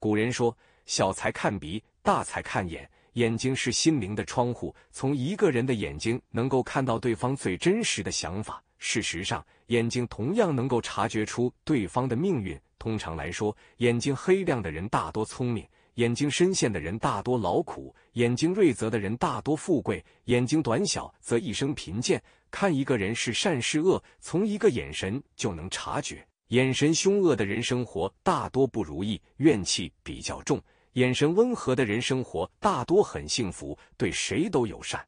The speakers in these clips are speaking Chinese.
古人说：“小财看鼻，大财看眼。眼睛是心灵的窗户，从一个人的眼睛能够看到对方最真实的想法。事实上，眼睛同样能够察觉出对方的命运。通常来说，眼睛黑亮的人大多聪明，眼睛深陷的人大多劳苦，眼睛锐泽的人大多富贵，眼睛短小则一生贫贱。看一个人是善是恶，从一个眼神就能察觉。”眼神凶恶的人生活大多不如意，怨气比较重；眼神温和的人生活大多很幸福，对谁都友善。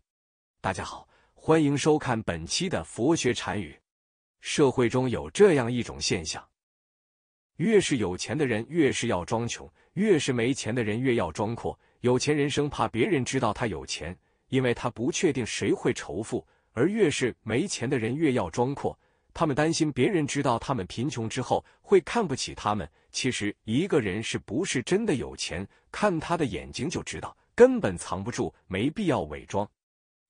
大家好，欢迎收看本期的佛学禅语。社会中有这样一种现象：越是有钱的人越是要装穷，越是没钱的人越要装阔。有钱人生怕别人知道他有钱，因为他不确定谁会仇富；而越是没钱的人越要装阔。他们担心别人知道他们贫穷之后会看不起他们。其实，一个人是不是真的有钱，看他的眼睛就知道，根本藏不住，没必要伪装。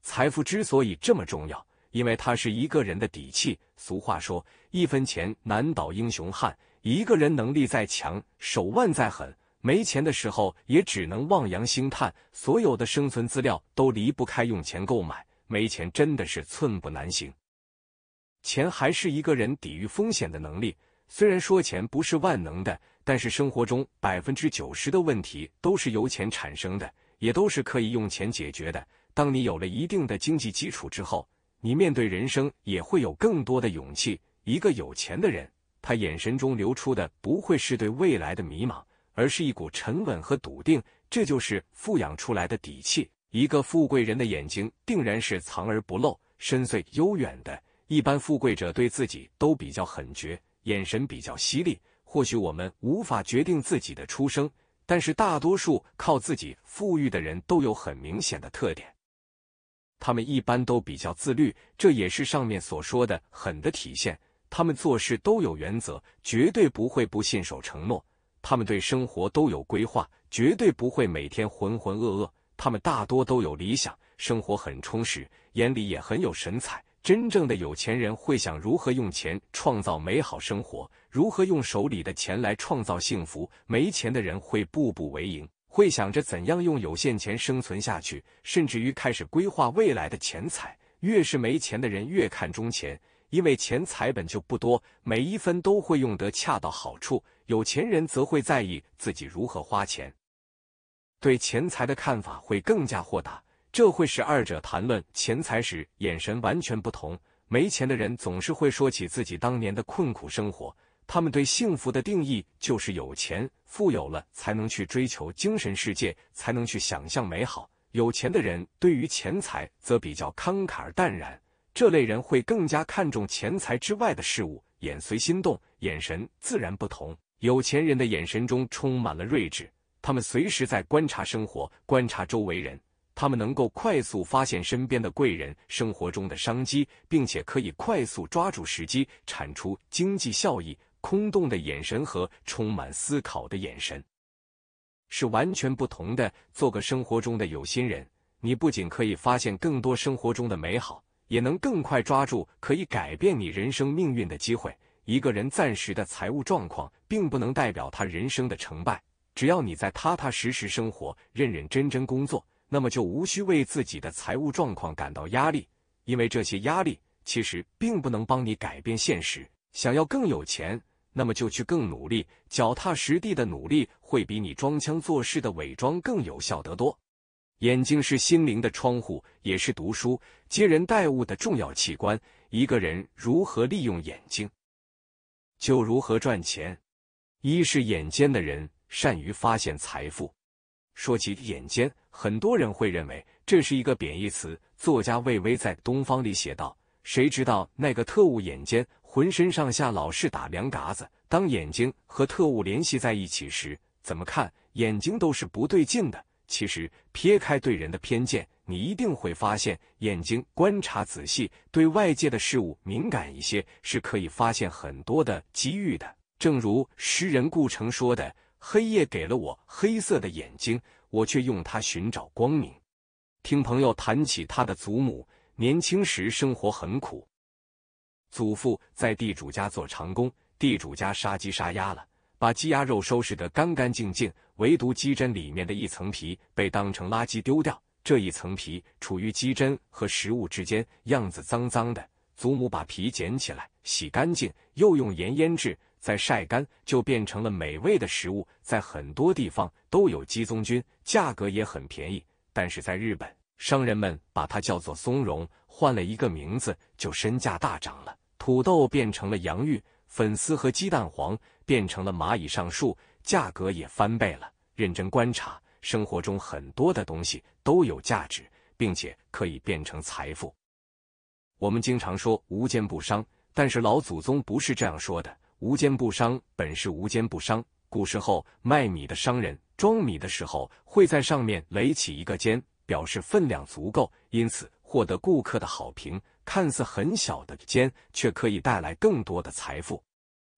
财富之所以这么重要，因为它是一个人的底气。俗话说：“一分钱难倒英雄汉。”一个人能力再强，手腕再狠，没钱的时候也只能望洋兴叹。所有的生存资料都离不开用钱购买，没钱真的是寸步难行。钱还是一个人抵御风险的能力。虽然说钱不是万能的，但是生活中百分之九十的问题都是由钱产生的，也都是可以用钱解决的。当你有了一定的经济基础之后，你面对人生也会有更多的勇气。一个有钱的人，他眼神中流出的不会是对未来的迷茫，而是一股沉稳和笃定。这就是富养出来的底气。一个富贵人的眼睛，定然是藏而不露，深邃悠远的。一般富贵者对自己都比较狠绝，眼神比较犀利。或许我们无法决定自己的出生，但是大多数靠自己富裕的人都有很明显的特点。他们一般都比较自律，这也是上面所说的狠的体现。他们做事都有原则，绝对不会不信守承诺。他们对生活都有规划，绝对不会每天浑浑噩噩。他们大多都有理想，生活很充实，眼里也很有神采。真正的有钱人会想如何用钱创造美好生活，如何用手里的钱来创造幸福。没钱的人会步步为营，会想着怎样用有限钱生存下去，甚至于开始规划未来的钱财。越是没钱的人越看重钱，因为钱财本就不多，每一分都会用得恰到好处。有钱人则会在意自己如何花钱，对钱财的看法会更加豁达。这会使二者谈论钱财时眼神完全不同。没钱的人总是会说起自己当年的困苦生活，他们对幸福的定义就是有钱，富有了才能去追求精神世界，才能去想象美好。有钱的人对于钱财则比较慷慨而淡然，这类人会更加看重钱财之外的事物，眼随心动，眼神自然不同。有钱人的眼神中充满了睿智，他们随时在观察生活，观察周围人。他们能够快速发现身边的贵人、生活中的商机，并且可以快速抓住时机，产出经济效益。空洞的眼神和充满思考的眼神是完全不同的。做个生活中的有心人，你不仅可以发现更多生活中的美好，也能更快抓住可以改变你人生命运的机会。一个人暂时的财务状况并不能代表他人生的成败，只要你在踏踏实实生活、认认真真工作。那么就无需为自己的财务状况感到压力，因为这些压力其实并不能帮你改变现实。想要更有钱，那么就去更努力，脚踏实地的努力会比你装腔作势的伪装更有效得多。眼睛是心灵的窗户，也是读书、接人待物的重要器官。一个人如何利用眼睛，就如何赚钱。一是眼尖的人，善于发现财富。说起眼尖，很多人会认为这是一个贬义词。作家魏巍在《东方》里写道：“谁知道那个特务眼尖，浑身上下老是打凉嘎子。当眼睛和特务联系在一起时，怎么看眼睛都是不对劲的。”其实，撇开对人的偏见，你一定会发现，眼睛观察仔细，对外界的事物敏感一些，是可以发现很多的机遇的。正如诗人顾城说的。黑夜给了我黑色的眼睛，我却用它寻找光明。听朋友谈起他的祖母，年轻时生活很苦，祖父在地主家做长工，地主家杀鸡杀鸭了，把鸡鸭肉收拾得干干净净，唯独鸡胗里面的一层皮被当成垃圾丢掉。这一层皮处于鸡胗和食物之间，样子脏脏的。祖母把皮捡起来，洗干净，又用盐腌制。再晒干，就变成了美味的食物。在很多地方都有鸡枞菌，价格也很便宜。但是在日本，商人们把它叫做松茸，换了一个名字，就身价大涨了。土豆变成了洋芋，粉丝和鸡蛋黄变成了蚂蚁上树，价格也翻倍了。认真观察，生活中很多的东西都有价值，并且可以变成财富。我们经常说无奸不商，但是老祖宗不是这样说的。无奸不商，本是无奸不商。古时候卖米的商人装米的时候会在上面垒起一个尖，表示分量足够，因此获得顾客的好评。看似很小的尖，却可以带来更多的财富。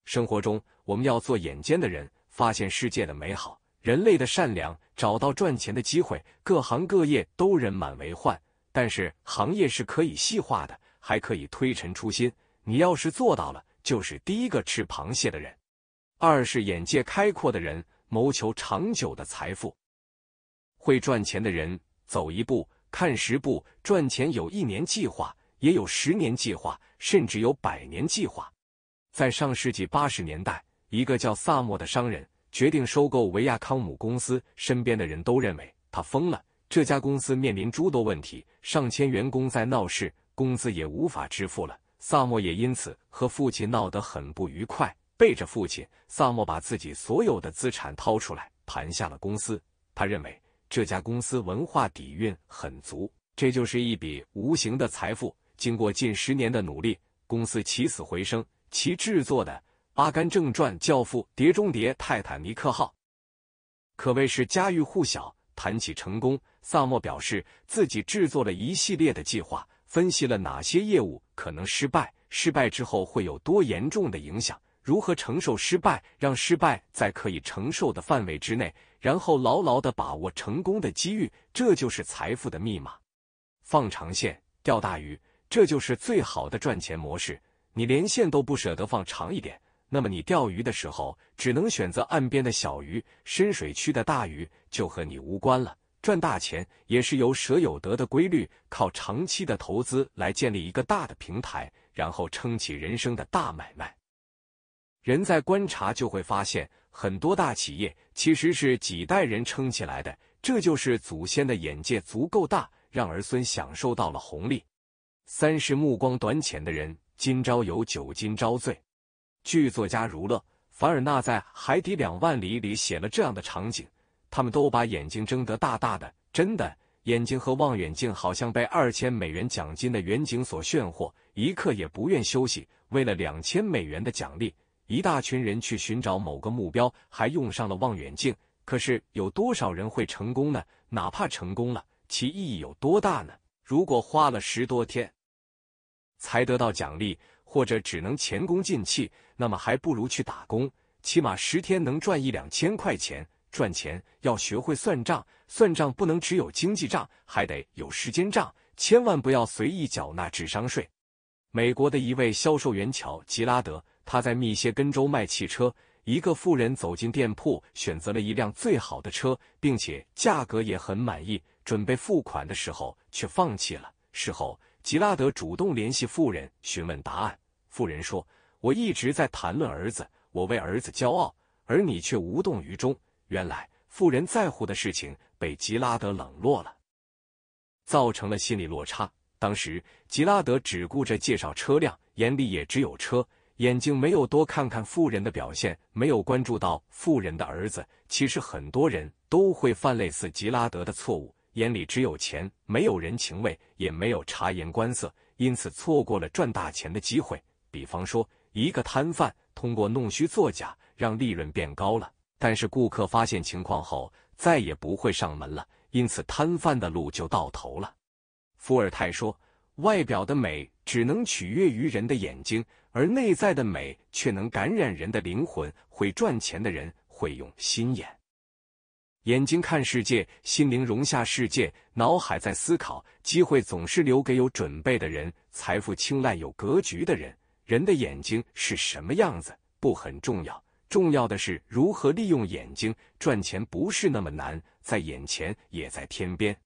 生活中，我们要做眼尖的人，发现世界的美好，人类的善良，找到赚钱的机会。各行各业都人满为患，但是行业是可以细化的，还可以推陈出新。你要是做到了。就是第一个吃螃蟹的人，二是眼界开阔的人，谋求长久的财富，会赚钱的人走一步看十步，赚钱有一年计划，也有十年计划，甚至有百年计划。在上世纪八十年代，一个叫萨默的商人决定收购维亚康姆公司，身边的人都认为他疯了。这家公司面临诸多问题，上千员工在闹事，工资也无法支付了。萨莫也因此和父亲闹得很不愉快，背着父亲，萨莫把自己所有的资产掏出来，盘下了公司。他认为这家公司文化底蕴很足，这就是一笔无形的财富。经过近十年的努力，公司起死回生，其制作的《阿甘正传》《教父》《碟中谍》《泰坦尼克号》可谓是家喻户晓。谈起成功，萨莫表示自己制作了一系列的计划。分析了哪些业务可能失败，失败之后会有多严重的影响，如何承受失败，让失败在可以承受的范围之内，然后牢牢的把握成功的机遇，这就是财富的密码。放长线钓大鱼，这就是最好的赚钱模式。你连线都不舍得放长一点，那么你钓鱼的时候只能选择岸边的小鱼，深水区的大鱼就和你无关了。赚大钱也是由舍有得的规律，靠长期的投资来建立一个大的平台，然后撑起人生的大买卖。人在观察就会发现，很多大企业其实是几代人撑起来的，这就是祖先的眼界足够大，让儿孙享受到了红利。三是目光短浅的人，今朝有酒今朝醉。剧作家儒勒·凡尔纳在《海底两万里》里写了这样的场景。他们都把眼睛睁得大大的，真的眼睛和望远镜好像被二千美元奖金的远景所炫惑，一刻也不愿休息。为了两千美元的奖励，一大群人去寻找某个目标，还用上了望远镜。可是有多少人会成功呢？哪怕成功了，其意义有多大呢？如果花了十多天才得到奖励，或者只能前功尽弃，那么还不如去打工，起码十天能赚一两千块钱。赚钱要学会算账，算账不能只有经济账，还得有时间账，千万不要随意缴纳智商税。美国的一位销售员乔吉拉德，他在密歇根州卖汽车。一个富人走进店铺，选择了一辆最好的车，并且价格也很满意，准备付款的时候却放弃了。事后，吉拉德主动联系富人询问答案。富人说：“我一直在谈论儿子，我为儿子骄傲，而你却无动于衷。”原来富人在乎的事情被吉拉德冷落了，造成了心理落差。当时吉拉德只顾着介绍车辆，眼里也只有车，眼睛没有多看看富人的表现，没有关注到富人的儿子。其实很多人都会犯类似吉拉德的错误，眼里只有钱，没有人情味，也没有察言观色，因此错过了赚大钱的机会。比方说，一个摊贩通过弄虚作假，让利润变高了。但是顾客发现情况后，再也不会上门了，因此摊贩的路就到头了。伏尔泰说：“外表的美只能取悦于人的眼睛，而内在的美却能感染人的灵魂。会赚钱的人会用心眼，眼睛看世界，心灵容下世界，脑海在思考。机会总是留给有准备的人，财富青睐有格局的人。人的眼睛是什么样子不很重要。重要的是如何利用眼睛赚钱，不是那么难，在眼前，也在天边。